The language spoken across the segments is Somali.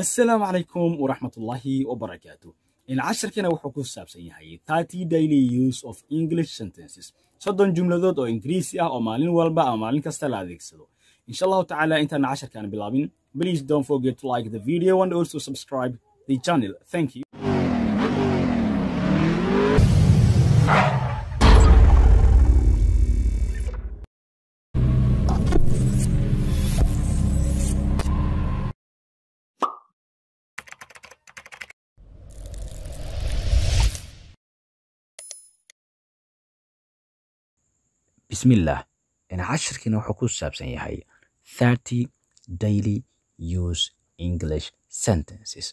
assalaamu calaykum waraxmatullaahi wabarakaatu casharkina wuxuu ku saabsan yahay thirty daily use of english sentences soddon jumladood oo ingiriisi ah oo maalin walba ama maalin kasta la adeegsado insha allahu tacaala intaana casharkaan bilaabin please don't forget to like the video and also subscribe the channel thank you bismillah cashirkiina wuxuu ku saabsan yahay thirty daily use english sentences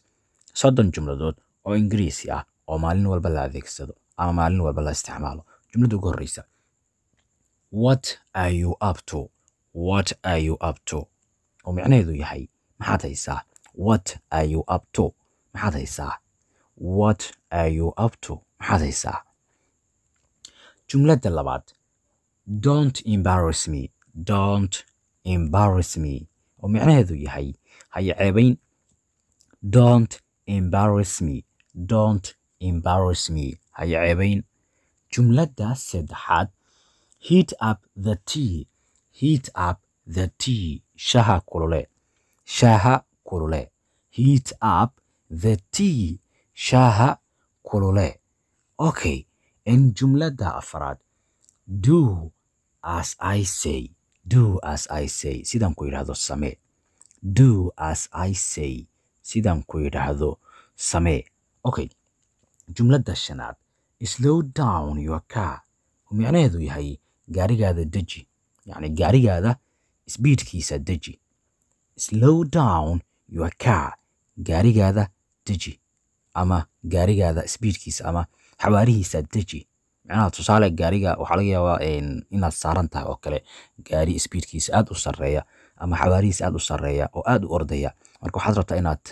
soddon jumladood oo ingiriisi ah oo maalin walba la adeegsado ama maalin walba la isticmaalo jumladda ugu horreysa what are you up to what are you up to oo micnaheedu yahay maxaad haysaa what are you up to maxaad haysaa what are you up to maxaad haysaa jumladda labaad Don't embarrass me. Don't embarrass me. oo micnaheedu yahay ha i ceebayn Don't embarrass me. Don't embarrass me. Ha i ceebayn jumladda saddexaad Heat up the tea. Heat up the tea. shaha kulule. Shaaha kulule. Heat up the tea. shaha kulule. Okay. in jumladda afraad Do as I say, do as I say, sidaan ku idhaahdo samee. Do as I say, sidaan ku idhaahdo samee. Okay, jumladda shanaad, slow down your car. Micnaheedu yahay gaarigaada deji, yacni gaarigaada speedkiisa deji. Slow down your car, gaarigaada deji ama gaarigaada speedkiisa ama xawaarihiisa deji micnaha tusaale gaariga waxaa laga yaabaa inaad saaran tahay oo kale gaari speedkiisa aad u sarreeya ama xawaarihiisa aad u sarreeya oo aad u ordaya marka waxaad rabtaa inaad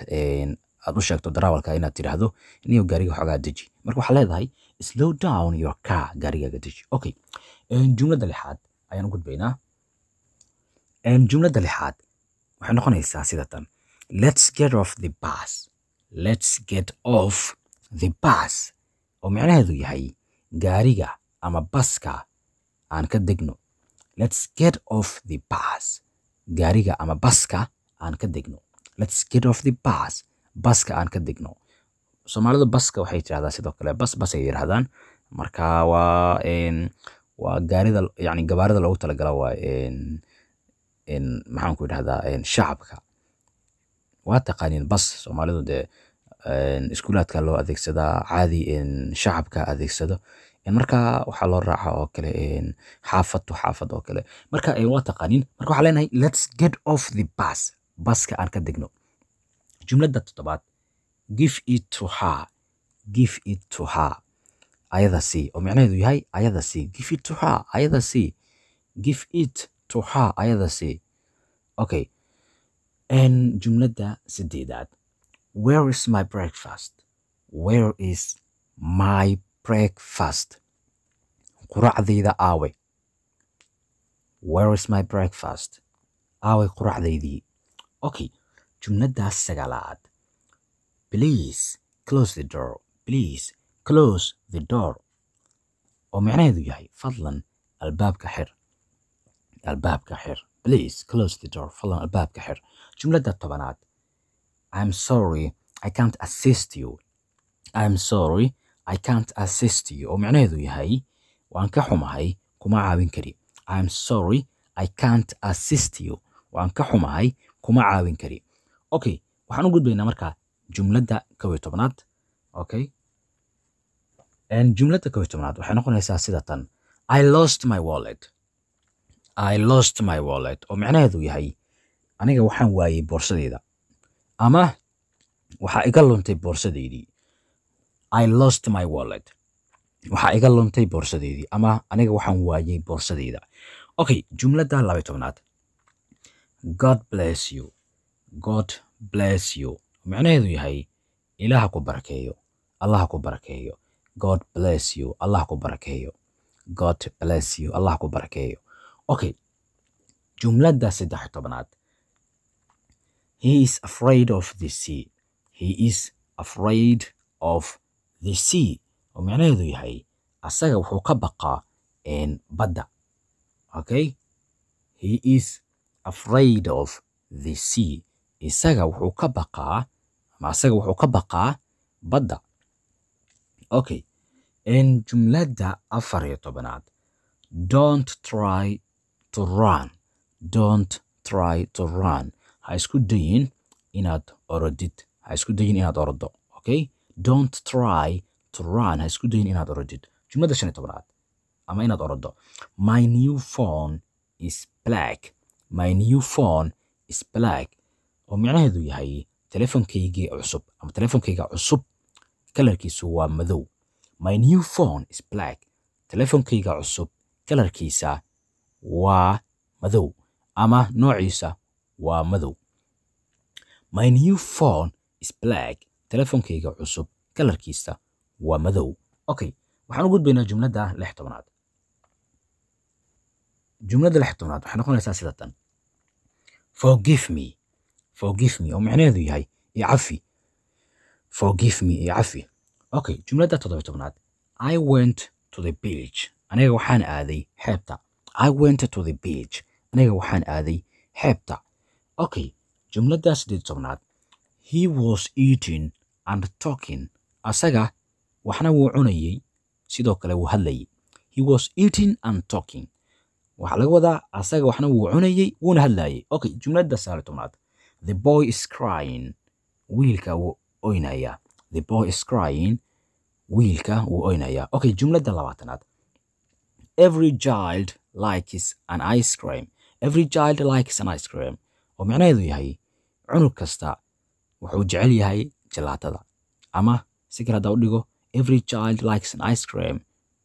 aad u sheegto darawalka inaad tidhaahdo niyo gaariga xoogaa deji marka waxaad leedahay slow down your car gaarigaaga deji okay jumladda lixaad ayaan u gudbaynaa jumladda lixaad waxay noqonaysaa sida let's get off the bus let's get off the bus oo micnaheedu yahay gaariga ama baska aan ka degno Let's get off the bus gaariga ama baska aan ka degno Let's get off the bus baska aan ka degno Soomaalida baska waxay tiraahdaa sidoo kale bas bas ay yiraahdaan marka waa waa gaarida yacni gawaarida loogu talagala waa een een ku idhahdaa een shacabka waa taqaaniin bas Soomaalidu dee iskuulaadka loo adeegsadaa caadi shacabka adeegsado marka waxaa loo raaca oo kale xaafad to xaafad oo kale marka waa taqaanin marka waxaan leenahay let's get off the bus baska aan ka degno jumladda toddobaad give it to her give it to her ayada si oo micnaheedu yahay ayada si give it to her ayada si give it to her ayada si okay n jumladda sideedaad where is my breakfast where is my breakfast? Quraacdayda aaway? Where is my breakfast? Aaway quraacdaydii? Okay, jumladaas sagalaad Please close the door. Please close the door. oo micnaheedu yahay fadlan albaabka xir albaabka xir please close the door fadlan albaabka xir jumladda tobanaad i'm sorry i can't assist you i'm sorry I can't assist you oo micnaheedu yahay waan ka xumahay kuma caawin kari I'm sorry I can't assist you waan ka xumahay kuma caawin kari okay waxaan u gudbaynaa markaa jumladda kow tobnaad okay jumladda kow tobnaad waxay noqonaysaa sida tan I lost my wallet I lost my wallet oo micnaheedu yahay aniga waxaan waayey boorsadeyda ama waxaa iga luntay boorsadeydii I lost my wallet waxaa iga luntay boorsadeydii ama aniga waxaan waayay boorsadeyda okay jumladda laba tobnaad god bless you god bless you micnaheedu yahay ilaah ku barakeeyo allah ku barakeeyo god bless you allah ku barakeeyo god bless you allah ku barakeeyo okay jumladda saddex tobnaad he is afraid of the sea he is afraid of the sea oo micnaheedu yahay asaga wuxuu ka baqaa badda okay he is afraid of the sea isaga wuxuu ka baqaa ama asaga wuxuu ka baqaa badda okay n jumladda afar iyo tobanaad don't try to run don't try to run ha isku dayin inaad orodid ha isku dayin inaad orodo okay don't try to run ha isku dayin inaad orodid jumlada shan iyo tobnaad ama inaad orodo my new phone is black my new phone is black oo micnaheedu yahay telefonkaygii cusub ama telefonkayga cusub kalarkiisu waa madow my new phone is black telefonkayga cusub kalarkiisa waa madow ama noociisa waa madow my new phone is black telefoonkayga cusub kalarkiisa waa madow okay waxaan u gudbaynaa jumladda lix tobanaad jumladda lix tobanaad waxay noqonaysaa sida tan forgive me forgive me oo macnaheedu yahay icafi forgive me icafi okay jumladda toddoba tobanaad i went to the village aniga waxaan aaday xeebta i went to the village aniga waxaan aaday xeebta okay jumladda siddeed tobanaad he was eating and talking asaga waxna wuu cunayey sidoo kale wuu hadlayey he was eating and talking waxaa laga wadaa asaga waxna wuu cunayey wuuna hadlayey okay jumladda sagaal tobnaad the boy is crying wiilka wuu oynayaa the boy is crying wiilka wuu oynayaa okay jumladda labaatanaad every child likes an ice cream every child likes an ice cream oo micnaheedu yahay cunug kasta wuxuu jecel yahay jalaatada ama si kale haddaa u dhigo every child likes an ice cream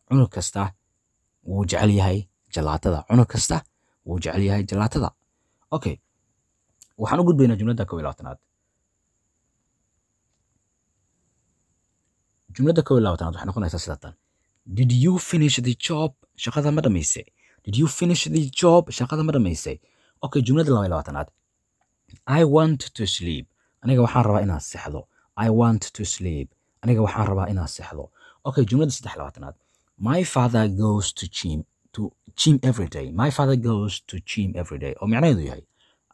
cunug kasta wuu jecel yahay jalaatada cunug kasta wuu jecel yahay jalaatada okay waxaan u gudbaynaa jumladda kow labaatanaad jumladda kow labaatanaad waxay noqonaysaa sida did you finish the job shaqada ma dhamaysay did you finish the job shaqada ma dhamaysay okay jumladda laba labaatanaad i want to sleep aniga waxaan rabaa inaan seexdo I want to sleep aniga waxaan rabaa inaan sexdo okay jumlada saddex labaatanaad my father goes to gym to gym every day my father goes to gym every day oo micnaheedu yahay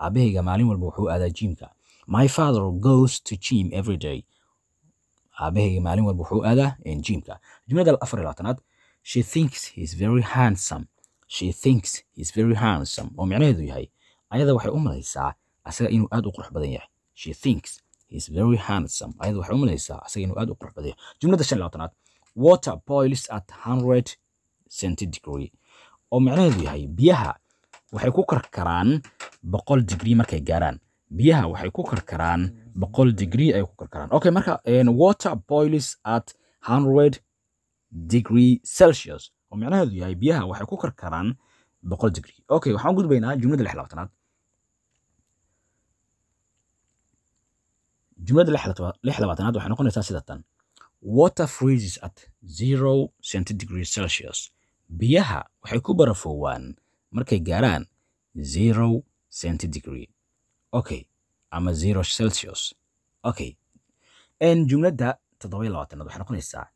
aabahayga maalin walba wuxuu aadaa jimka my father goes to gym every day aabahayga maalin walba wuxuu aadaa jimka jumlada afar labaatanaad she thinks he very handsome she thinks he very handsome oo micnaheedu yahay ayada waxay u malaysaa asaga inuu aad u qurux badan yahay she thinks He's very handsome. Ayada waxay u asaga inuu aad u qurux badayo. Jumlada shan labaatanaad. Water boils at 100 centigree. Oo micnaheedu yahay biyaha waxay ku karkaraan boqol digrii markay gaaraan. Biyaha waxay ku karkaraan boqol digrii ay ku karkaraan. Okay, marka water boils at 100 degree Celsius. oo micnaheedu yahay biyaha waxay ku karkaraan boqol digrii. Okay, waxaan gudbaynaa jumlada lix labaatanaad. jumlada lix labaatanaad waxay noqonaysaa sidatan water freezes at zero centidegrees celsius biyaha waxay ku barafoowaan markay gaaraan zero centidegree okay ama zero celsius okay n jumladda toddoba labaatanaad waxay noqonaysaa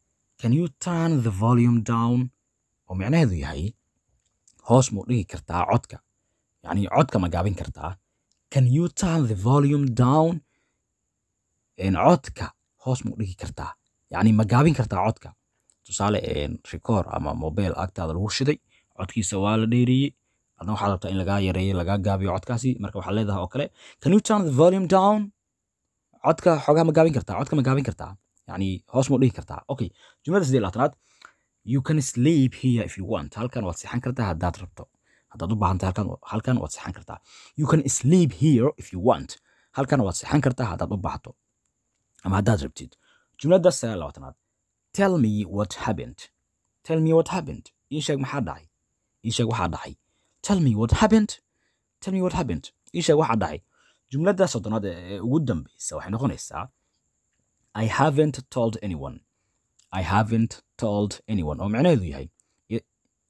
can you turn the volume down oo micnaheedu yahay hoos muu dhigi kartaa codka yacnii codka ma gaabin kartaa can you turn the volume down codka hoos mu dhigi kartaa yani ma gaabin kartaa codka tusaale rikoor ama mobel agtaada lagu shiday codkiisa waa la dheeriyey adna waxaad rabtaa in lagaa yareeyo lagaa gaabiyo codkaasi marka waxaad leedahay oo kale can you turn the volume down codka xoogaa ma gaabin kartaa codka ma gaabin kartaa yani hoos mu dhigi kartaa okay jumlada siddeed labaatanaad you can sleep here if you want halkan waad seexan kartaa haddaad rabto haddaad u baahantahay halkan halkan waad seexan kartaa you can sleep here if you want halkan waad seexan kartaa haddaad u baahato ama haddaad rabtid jumladda sagaal labaatanaad tell me what happened tell me what happened ii sheeg maxaa dhacay ii sheeg waxaa dhacay tell me what happened tell me what happened ii sheeg waxaa dhacay jumladda soddonaad ee ugu dambeysa waxay noqonaysaa i haven't told anyone i haven't told anyone oo macnaheedu yahay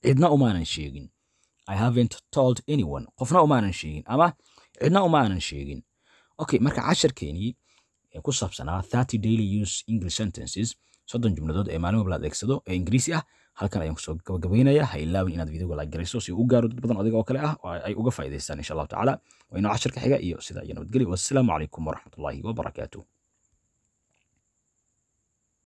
cidna umaanan sheegin i haven't told anyone qofna umaanan sheegin ama cidna umaanan sheegin okay marka casharkeenii ee ku saabsanaa thirty daily use english sentences soddon jumladood ee maalin walba adeegsado ee ingiriisi ah halkan ayaan kusoo gabagabaynayaa ha ilaawin inaad videoga la gariso si uu u gaaro dad badan adiga oo kale ah oo ay uga faa'idaystaan insha allahu tacaala waa inoo casharka xiga iyo sidaa iyo nabadgelyo wassalaamu calaykum waraxmatullaahi wabarakaatu